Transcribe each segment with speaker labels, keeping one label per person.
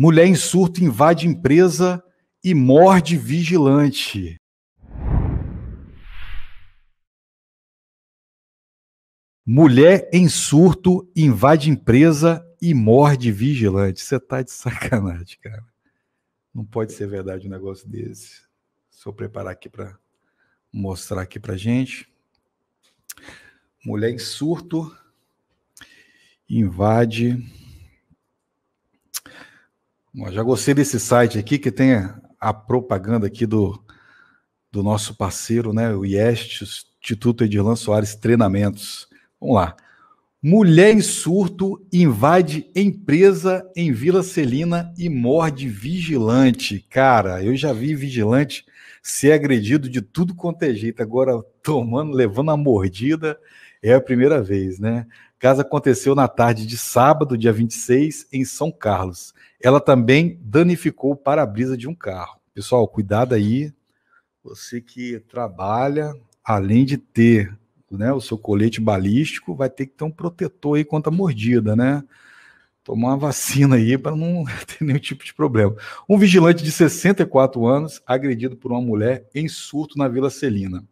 Speaker 1: Mulher em surto invade empresa e morde vigilante. Mulher em surto invade empresa e morde vigilante. Você tá de sacanagem, cara. Não pode ser verdade um negócio desse. Só preparar aqui para mostrar aqui pra gente. Mulher em surto invade já gostei desse site aqui que tem a propaganda aqui do, do nosso parceiro, né? O IEST, Instituto Edirlan Soares Treinamentos. Vamos lá. Mulher em surto invade empresa em Vila Celina e morde vigilante. Cara, eu já vi vigilante ser agredido de tudo quanto é jeito. Agora, tomando, levando a mordida, é a primeira vez, né? caso aconteceu na tarde de sábado, dia 26, em São Carlos. Ela também danificou o para-brisa de um carro. Pessoal, cuidado aí. Você que trabalha, além de ter né, o seu colete balístico, vai ter que ter um protetor aí contra a mordida, né? Tomar uma vacina aí para não ter nenhum tipo de problema. Um vigilante de 64 anos agredido por uma mulher em surto na Vila Celina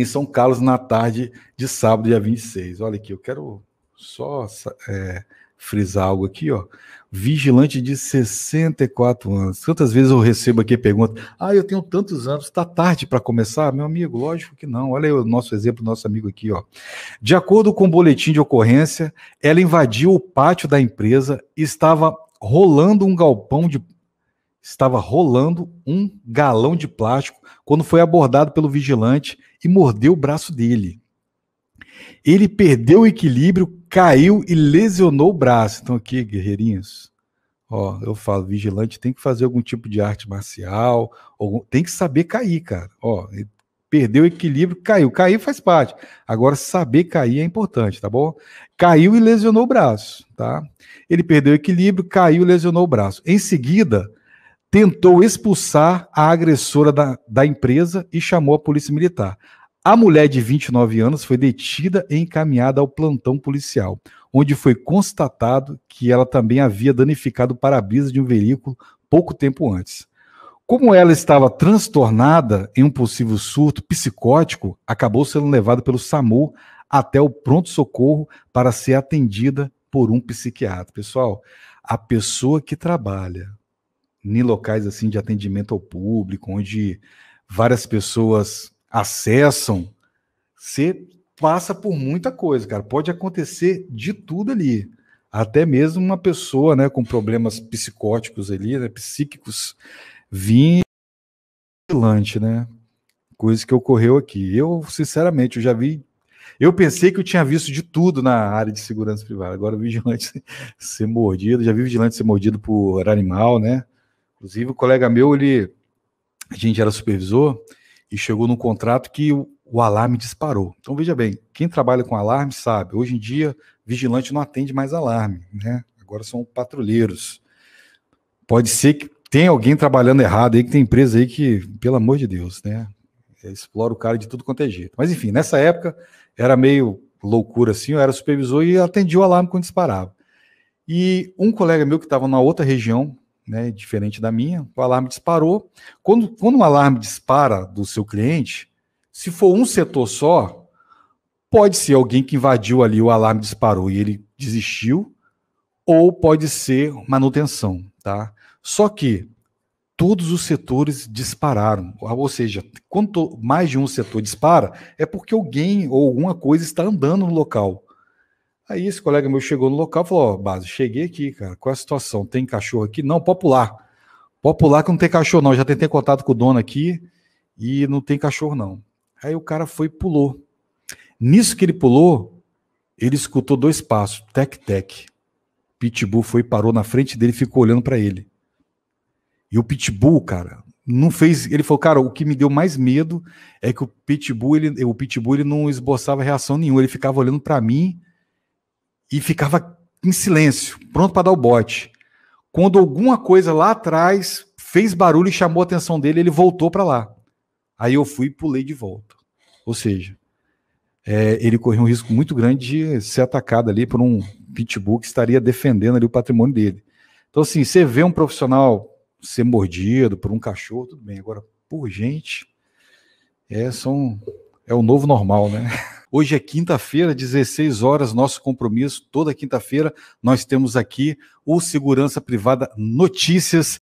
Speaker 1: em São Carlos na tarde de sábado, dia 26. Olha aqui, eu quero só é, frisar algo aqui, ó. Vigilante de 64 anos. Quantas vezes eu recebo aqui pergunta: Ah, eu tenho tantos anos, está tarde para começar? Meu amigo, lógico que não. Olha aí o nosso exemplo, nosso amigo aqui, ó. De acordo com o boletim de ocorrência, ela invadiu o pátio da empresa e estava rolando um galpão de estava rolando um galão de plástico quando foi abordado pelo vigilante e mordeu o braço dele. Ele perdeu o equilíbrio, caiu e lesionou o braço. Então, aqui, guerreirinhos, ó, eu falo, vigilante tem que fazer algum tipo de arte marcial, ou, tem que saber cair, cara. Ó, perdeu o equilíbrio, caiu. Cair faz parte. Agora, saber cair é importante, tá bom? Caiu e lesionou o braço, tá? Ele perdeu o equilíbrio, caiu e lesionou o braço. Em seguida, tentou expulsar a agressora da, da empresa e chamou a polícia militar. A mulher de 29 anos foi detida e encaminhada ao plantão policial, onde foi constatado que ela também havia danificado o para-brisa de um veículo pouco tempo antes. Como ela estava transtornada em um possível surto psicótico, acabou sendo levada pelo SAMU até o pronto-socorro para ser atendida por um psiquiatra. Pessoal, a pessoa que trabalha em locais assim de atendimento ao público, onde várias pessoas acessam, você passa por muita coisa, cara. Pode acontecer de tudo ali. Até mesmo uma pessoa, né, com problemas psicóticos ali, né, psíquicos, vir vigilante, né? Coisa que ocorreu aqui. Eu, sinceramente, eu já vi. Eu pensei que eu tinha visto de tudo na área de segurança privada. Agora, vigilante ser mordido, já vi vigilante ser mordido por animal, né? Inclusive, o colega meu, ele. A gente era supervisor, e chegou num contrato que o, o alarme disparou. Então veja bem, quem trabalha com alarme sabe, hoje em dia vigilante não atende mais alarme, né? Agora são patrulheiros. Pode ser que tem alguém trabalhando errado aí, que tem empresa aí que, pelo amor de Deus, né? É, explora o cara de tudo quanto é jeito. Mas enfim, nessa época era meio loucura assim, eu era supervisor e atendia o alarme quando disparava. E um colega meu que estava na outra região, né, diferente da minha, o alarme disparou. Quando, quando um alarme dispara do seu cliente, se for um setor só, pode ser alguém que invadiu ali, o alarme disparou e ele desistiu, ou pode ser manutenção, tá? Só que todos os setores dispararam, ou seja, quanto mais de um setor dispara, é porque alguém ou alguma coisa está andando no local. Aí esse colega meu chegou no local e falou: Ó, base, cheguei aqui, cara. Qual é a situação? Tem cachorro aqui? Não, popular. Popular que não tem cachorro, não. Já tentei contato com o dono aqui e não tem cachorro, não. Aí o cara foi e pulou. Nisso que ele pulou, ele escutou dois passos, tec-tec. Pitbull foi parou na frente dele e ficou olhando para ele. E o Pitbull, cara, não fez. Ele falou, cara, o que me deu mais medo é que o Pitbull, ele, o Pitbull, ele não esboçava reação nenhuma. Ele ficava olhando para mim e ficava em silêncio, pronto para dar o bote. Quando alguma coisa lá atrás fez barulho e chamou a atenção dele, ele voltou para lá. Aí eu fui e pulei de volta. Ou seja, é, ele correu um risco muito grande de ser atacado ali por um pitbull que estaria defendendo ali o patrimônio dele. Então, assim, você vê um profissional ser mordido por um cachorro, tudo bem. Agora, por gente, é, são, é o novo normal, né? Hoje é quinta-feira, 16 horas, nosso compromisso. Toda quinta-feira nós temos aqui o Segurança Privada Notícias.